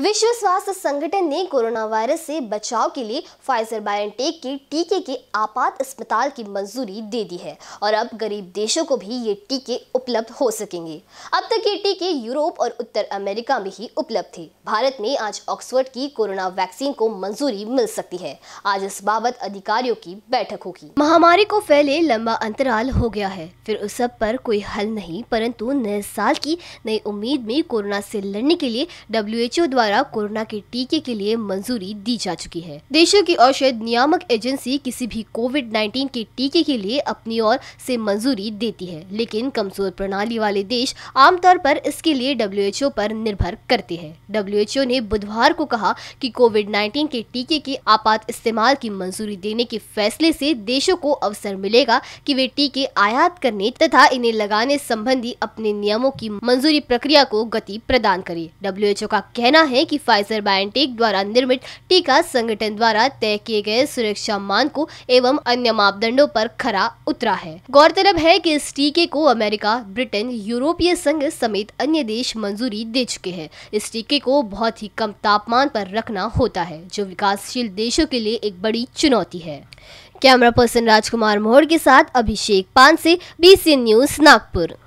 विश्व स्वास्थ्य संगठन ने कोरोना वायरस से बचाव के लिए फाइजर बायोटेक के टीके के आपात अस्पताल की मंजूरी दे दी है और अब गरीब देशों को भी ये टीके उपलब्ध हो सकेंगे अब तक ये टीके यूरोप और उत्तर अमेरिका में ही उपलब्ध थे भारत में आज ऑक्सफोर्ड की कोरोना वैक्सीन को मंजूरी मिल सकती है आज इस बाबत अधिकारियों की बैठक होगी महामारी को फैले लंबा अंतराल हो गया है फिर उस सब पर कोई हल नहीं परंतु नए साल की नई उम्मीद में कोरोना से लड़ने के लिए डब्ल्यू द्वारा द्वारा कोरोना के टीके के लिए मंजूरी दी जा चुकी है देशों की औषध नियामक एजेंसी किसी भी कोविड नाइन्टीन के टीके के लिए अपनी ओर से मंजूरी देती है लेकिन कमजोर प्रणाली वाले देश आमतौर पर इसके लिए डब्ल्यू एच निर्भर करते हैं डब्ल्यू ने बुधवार को कहा की कोविड नाइन्टीन के टीके के आपात इस्तेमाल की मंजूरी देने के फैसले से देशों को अवसर मिलेगा कि वे टीके आयात करने तथा इन्हें लगाने संबंधी अपने नियमों की मंजूरी प्रक्रिया को गति प्रदान करे डब्ल्यू का कहना है है कि फाइजर बायोटेक द्वारा निर्मित टीका संगठन द्वारा तय किए गए सुरक्षा मान को एवं अन्य मापदंडों पर खरा उतरा है गौरतलब है कि इस टीके को अमेरिका ब्रिटेन यूरोपीय संघ समेत अन्य देश मंजूरी दे चुके हैं इस टीके को बहुत ही कम तापमान पर रखना होता है जो विकासशील देशों के लिए एक बड़ी चुनौती है कैमरा पर्सन राजकुमार मोहर के साथ अभिषेक पान से बी न्यूज नागपुर